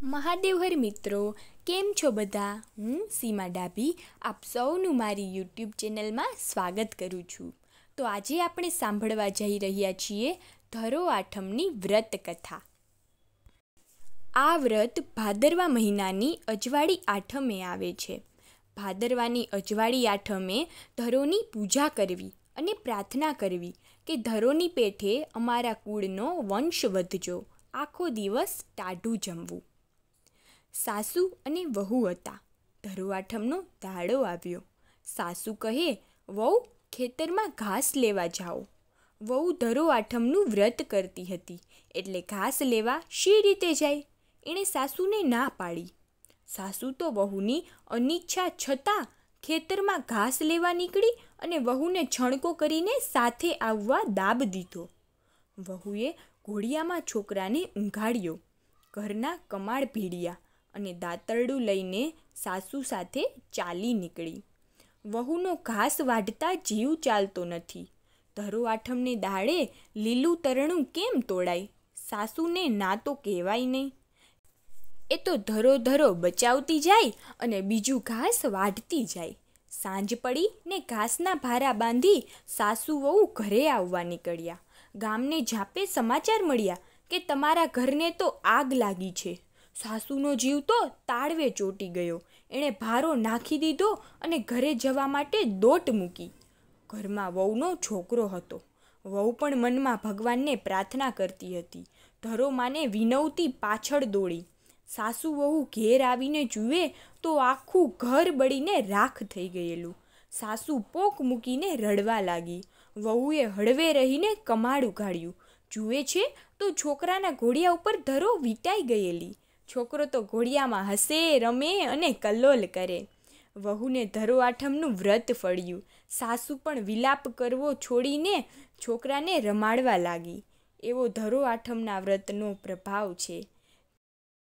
મહાદેવહર મિત્રો કેમ છો બધા હું સીમા ડાભી આપ સૌનું મારી યુટ્યુબ ચેનલમાં સ્વાગત કરું છું તો આજે આપણે સાંભળવા જઈ રહ્યા છીએ ધરો આઠમની વ્રત કથા આ વ્રત ભાદરવા મહિનાની અજવાળી આઠમે આવે છે ભાદરવાની અજવાળી આઠમે ધરોની પૂજા કરવી અને પ્રાર્થના કરવી કે ધરોની પેઠે અમારા કુળનો વંશ વધજો આખો દિવસ ટાઢું જમવું સાસુ અને વહુ હતા ધરુઆઠમનો દાડો આવ્યો સાસુ કહે વહુ ખેતરમાં ઘાસ લેવા જાઓ વહુ ધરો વ્રત કરતી હતી એટલે ઘાસ લેવા શી રીતે જાય એણે સાસુને ના પાડી સાસુ તો વહુની અનિચ્છા છતાં ખેતરમાં ઘાસ લેવા નીકળી અને વહુને છણકો કરીને સાથે આવવા દાબ દીધો વહુએ ઘોડિયામાં છોકરાને ઊંઘાડ્યો ઘરના કમાળ ભીડ્યા અને દાતરડું લઈને સાસુ સાથે ચાલી નીકળી વહુનો ઘાસ વાઢતા જીવ ચાલતો નથી ધરો આઠમને દાડે લીલું તરણું કેમ તોડાય સાસુને ના તો કહેવાય નહીં એ તો ધરો ધરો બચાવતી જાય અને બીજું ઘાસ વાઢતી જાય સાંજ પડી ને ઘાસના ભારા બાંધી સાસુ વહુ ઘરે આવવા નીકળ્યા ગામને ઝાપે સમાચાર મળ્યા કે તમારા ઘરને તો આગ લાગી છે સાસુનો જીવ તો તાળવે ચોટી ગયો એણે ભારો નાખી દીધો અને ઘરે જવા માટે દોટ મૂકી ઘરમાં વહુનો છોકરો હતો વહુ પણ મનમાં ભગવાનને પ્રાર્થના કરતી હતી ધરો માને વિનવતી પાછળ દોડી સાસુ વહુ ઘેર આવીને જુએ તો આખું ઘર બળીને રાખ થઈ ગયેલું સાસુ પોક મૂકીને રડવા લાગી વહુએ હળવે રહીને કમાડ ઉઘાડ્યું જુએ છે તો છોકરાના ઘોડિયા ઉપર ધરો વીંટાઈ ગયેલી છોકરો તો ઘોડિયામાં હસે રમે અને કલ્લોલ કરે વહુને ધરો આઠમનું વ્રત ફળ્યું સાસુ પણ વિલાપ કરવો છોડીને છોકરાને રમાડવા લાગી એવો ધરો આઠમના વ્રતનો પ્રભાવ છે